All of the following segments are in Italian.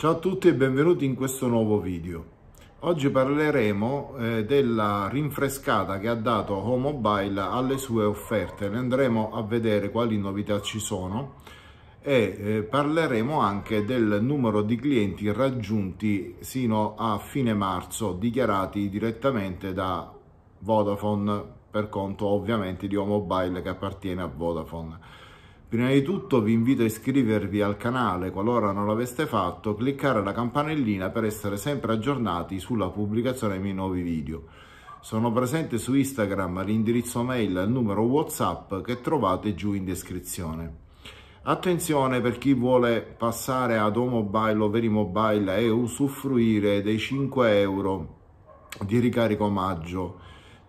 Ciao a tutti e benvenuti in questo nuovo video. Oggi parleremo eh, della rinfrescata che ha dato Home Mobile alle sue offerte. Ne andremo a vedere quali novità ci sono e eh, parleremo anche del numero di clienti raggiunti sino a fine marzo dichiarati direttamente da Vodafone per conto ovviamente di Home Mobile che appartiene a Vodafone. Prima di tutto vi invito a iscrivervi al canale qualora non l'aveste fatto, cliccare la campanellina per essere sempre aggiornati sulla pubblicazione dei miei nuovi video. Sono presente su Instagram l'indirizzo mail e il numero Whatsapp che trovate giù in descrizione. Attenzione per chi vuole passare ad Omobile o Verimobile e usufruire dei 5 euro di ricarico omaggio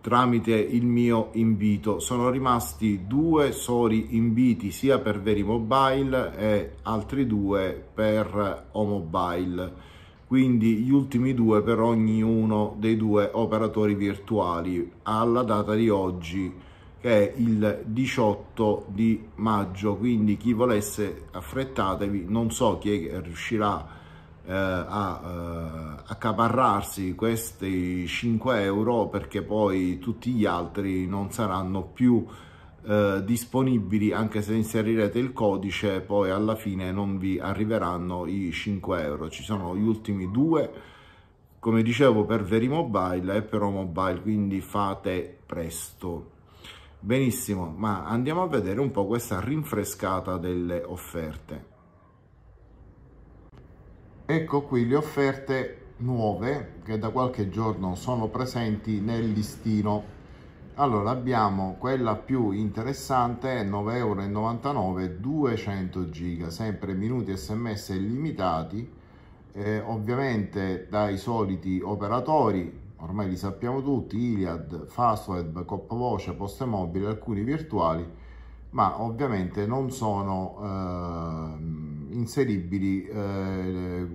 tramite il mio invito. Sono rimasti due soli inviti sia per Veri Mobile e altri due per Omobile. Quindi gli ultimi due per ognuno dei due operatori virtuali alla data di oggi che è il 18 di maggio. Quindi chi volesse affrettatevi, non so chi riuscirà a eh, a eh, accaparrarsi questi 5 euro perché poi tutti gli altri non saranno più eh, disponibili anche se inserirete il codice poi alla fine non vi arriveranno i 5 euro ci sono gli ultimi due come dicevo per Verimobile e per Omobile quindi fate presto benissimo ma andiamo a vedere un po' questa rinfrescata delle offerte Ecco qui le offerte nuove che da qualche giorno sono presenti nel listino. Allora abbiamo quella più interessante, 9,99 euro 200 giga, sempre minuti sms illimitati, eh, ovviamente dai soliti operatori, ormai li sappiamo tutti, Iliad, Fastweb, Coppovoce, Poste Mobile, alcuni virtuali, ma ovviamente non sono... Eh, inseribili eh,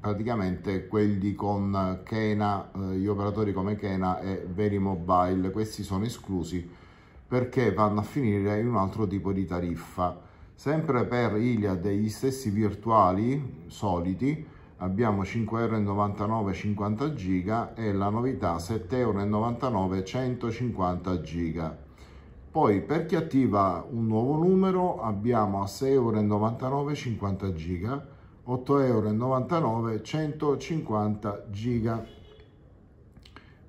praticamente quelli con Kena, eh, gli operatori come Kena e Verimobile, questi sono esclusi perché vanno a finire in un altro tipo di tariffa. Sempre per Iliad e gli stessi virtuali soliti abbiamo 5,99€ 50 gb e la novità 7,99€ 150 gb poi per chi attiva un nuovo numero abbiamo a 6,99€ 50 giga, 8,99€ 150 giga.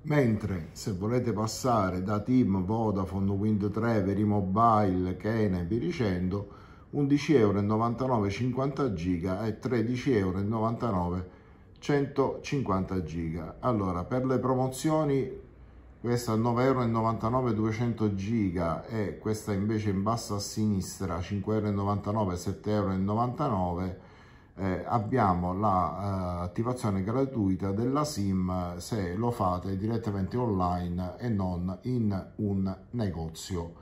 Mentre se volete passare da Team Vodafone, Wind 3, Veri Mobile, Kene vi via dicendo, 11,99€ 50 giga e 13,99€ 150 giga. Allora, per le promozioni questa 9,99 euro 200 giga e questa invece in basso a sinistra 5,99 5,99€ 7,99€ eh, abbiamo l'attivazione la, eh, gratuita della sim se lo fate direttamente online e non in un negozio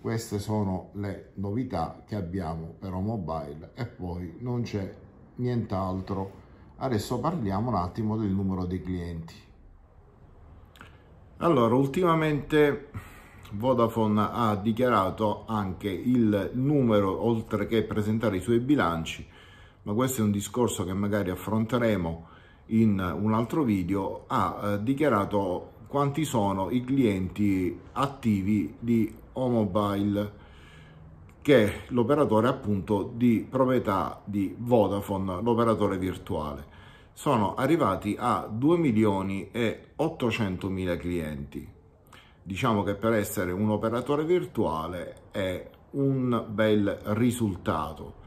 queste sono le novità che abbiamo per mobile e poi non c'è nient'altro adesso parliamo un attimo del numero dei clienti allora, ultimamente Vodafone ha dichiarato anche il numero, oltre che presentare i suoi bilanci, ma questo è un discorso che magari affronteremo in un altro video, ha eh, dichiarato quanti sono i clienti attivi di Omobile, che è l'operatore appunto di proprietà di Vodafone, l'operatore virtuale sono arrivati a 2 milioni e 800 mila clienti. Diciamo che per essere un operatore virtuale è un bel risultato.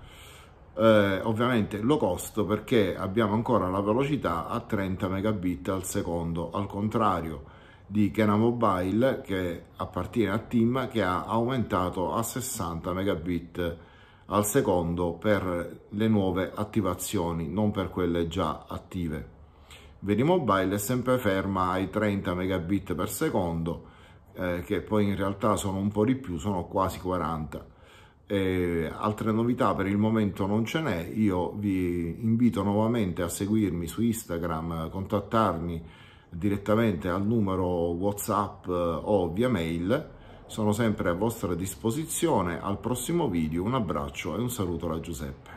Eh, ovviamente lo costo perché abbiamo ancora la velocità a 30 megabit al secondo, al contrario di Kena Mobile che appartiene a Team che ha aumentato a 60 megabit al secondo per le nuove attivazioni, non per quelle già attive. Vedi Mobile è sempre ferma ai 30 megabit per secondo, eh, che poi in realtà sono un po' di più, sono quasi 40. E altre novità per il momento non ce n'è, io vi invito nuovamente a seguirmi su Instagram, contattarmi direttamente al numero WhatsApp eh, o via mail sono sempre a vostra disposizione, al prossimo video un abbraccio e un saluto da Giuseppe.